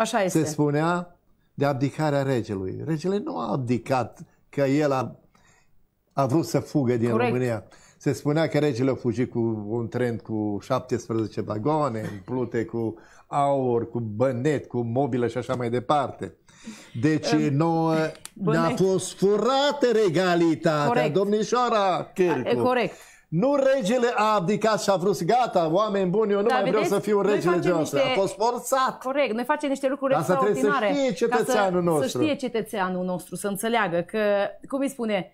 Așa este. Se spunea de abdicarea regelui. Regele nu a abdicat că el a, a vrut să fugă din Corect. România. Se spunea că regele a fugit cu un tren cu 17 vagoane, plute cu aur, cu bănet, cu mobilă și așa mai departe. Deci um, nouă ne-a fost furată regalitatea, Corect. domnișoara Chircu. corect. Nu regele a abdicat și a vrut, gata, oameni buni, eu nu da, mai vedeți? vreau să fiu regele Johnson. Niște... A fost forțat. Corect, noi facem niște lucruri Asta extraordinare. Asta trebuie să știe cetățeanul să, nostru. Să știe cetățeanul nostru, să înțeleagă că, cum îi spune,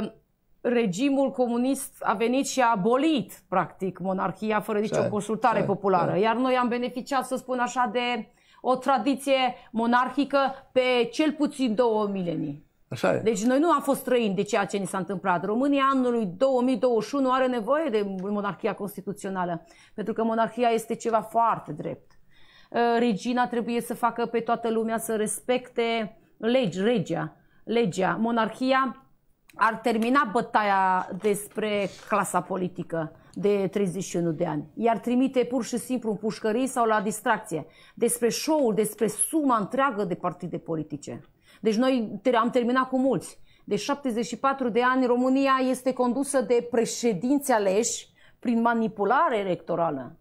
um, regimul comunist a venit și a abolit, practic, monarhia fără nicio consultare ce, populară. Ce. Iar noi am beneficiat, să spun așa, de o tradiție monarhică pe cel puțin două milenii. Așa e. Deci noi nu am fost străini de ceea ce ni s-a întâmplat. România anului 2021 are nevoie de monarhia constituțională, pentru că monarhia este ceva foarte drept. Uh, regina trebuie să facă pe toată lumea să respecte legi, legea, legea. Monarhia ar termina bătaia despre clasa politică de 31 de ani. Iar trimite pur și simplu în pușcării sau la distracție. Despre show-ul, despre suma întreagă de partide politice. Deci noi am terminat cu mulți. De 74 de ani România este condusă de președinți aleși prin manipulare electorală,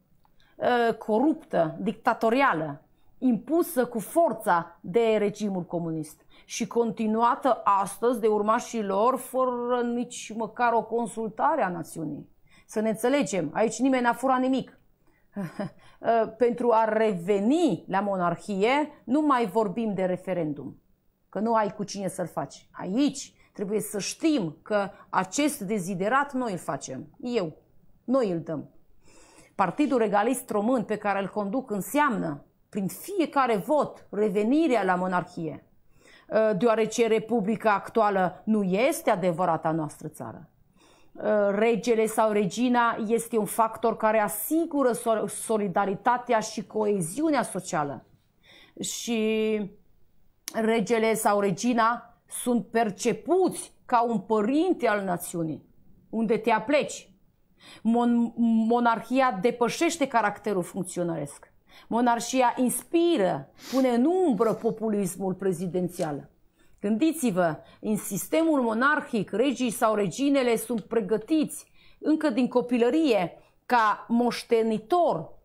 ă, coruptă, dictatorială impusă cu forța de regimul comunist și continuată astăzi de urmașii lor fără nici măcar o consultare a națiunii. Să ne înțelegem, aici nimeni n-a furat nimic. Pentru a reveni la monarhie, nu mai vorbim de referendum, că nu ai cu cine să-l faci. Aici trebuie să știm că acest deziderat noi îl facem, eu, noi îl dăm. Partidul Regalist Român pe care îl conduc înseamnă prin fiecare vot revenirea la monarhie, uh, deoarece Republica actuală nu este adevărata noastră țară. Uh, regele sau regina este un factor care asigură solidaritatea și coeziunea socială. Și regele sau regina sunt percepuți ca un părinte al națiunii, unde te apleci. Mon- monarhia depășește caracterul funcționăresc Monarhia inspiră, pune în umbră populismul prezidențial. Gândiți-vă, în sistemul monarhic, regii sau reginele sunt pregătiți încă din copilărie ca moștenitor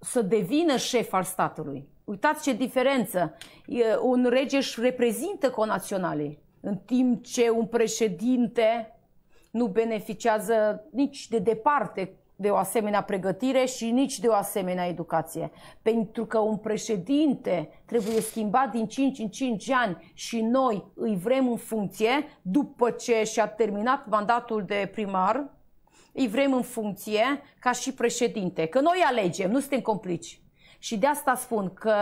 să devină șef al statului. Uitați ce diferență! Un rege își reprezintă conaționalii, în timp ce un președinte nu beneficiază nici de departe de o asemenea pregătire și nici de o asemenea educație. Pentru că un președinte trebuie schimbat din 5 în 5 ani și noi îi vrem în funcție după ce și-a terminat mandatul de primar, îi vrem în funcție ca și președinte. Că noi alegem, nu suntem complici. Și de asta spun că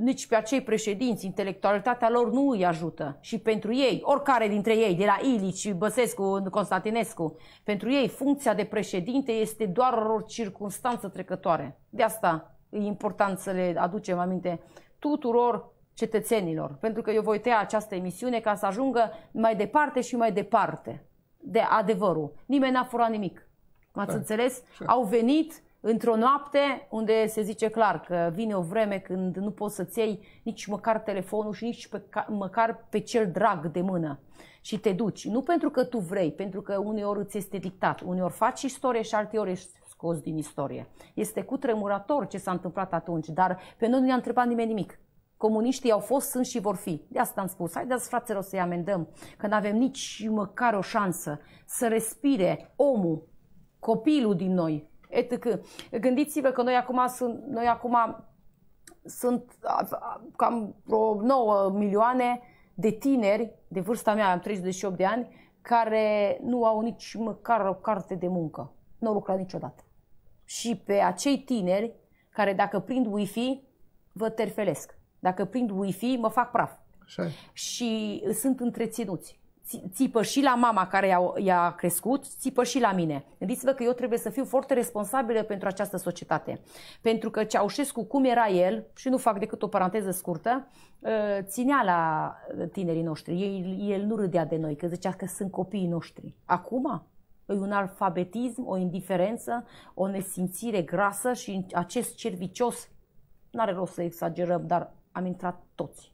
nici pe acei președinți, intelectualitatea lor nu îi ajută. Și pentru ei, oricare dintre ei, de la Ilici, Băsescu, Constantinescu, pentru ei funcția de președinte este doar o circunstanță trecătoare. De asta e important să le aducem aminte tuturor cetățenilor, pentru că eu voi tăia această emisiune ca să ajungă mai departe și mai departe de adevărul. Nimeni n-a furat nimic. M-ați da, înțeles? Sure. Au venit într-o noapte unde se zice clar că vine o vreme când nu poți să-ți iei nici măcar telefonul și nici pe, măcar pe cel drag de mână și te duci. Nu pentru că tu vrei, pentru că uneori îți este dictat, uneori faci istorie și alteori ești scos din istorie. Este cu tremurator ce s-a întâmplat atunci, dar pe noi nu ne-a întrebat nimeni nimic. Comuniștii au fost, sunt și vor fi. De asta am spus, haideți fraților să-i amendăm, că nu avem nici măcar o șansă să respire omul, copilul din noi, etc. Gândiți-vă că noi acum, sunt, noi acum sunt cam vreo 9 milioane de tineri de vârsta mea, am 38 de ani, care nu au nici măcar o carte de muncă. Nu au lucrat niciodată. Și pe acei tineri care dacă prind wifi vă terfelesc. Dacă prind wifi mă fac praf. Așa. Și sunt întreținuți țipă și la mama care i-a, i-a crescut, țipă și la mine. Gândiți-vă că eu trebuie să fiu foarte responsabilă pentru această societate. Pentru că Ceaușescu, cum era el, și nu fac decât o paranteză scurtă, ă, ținea la tinerii noștri. El, el nu râdea de noi, că zicea că sunt copiii noștri. Acum, E un alfabetism, o indiferență, o nesimțire grasă și acest cervicios. Nu N-are rost să exagerăm, dar am intrat toți.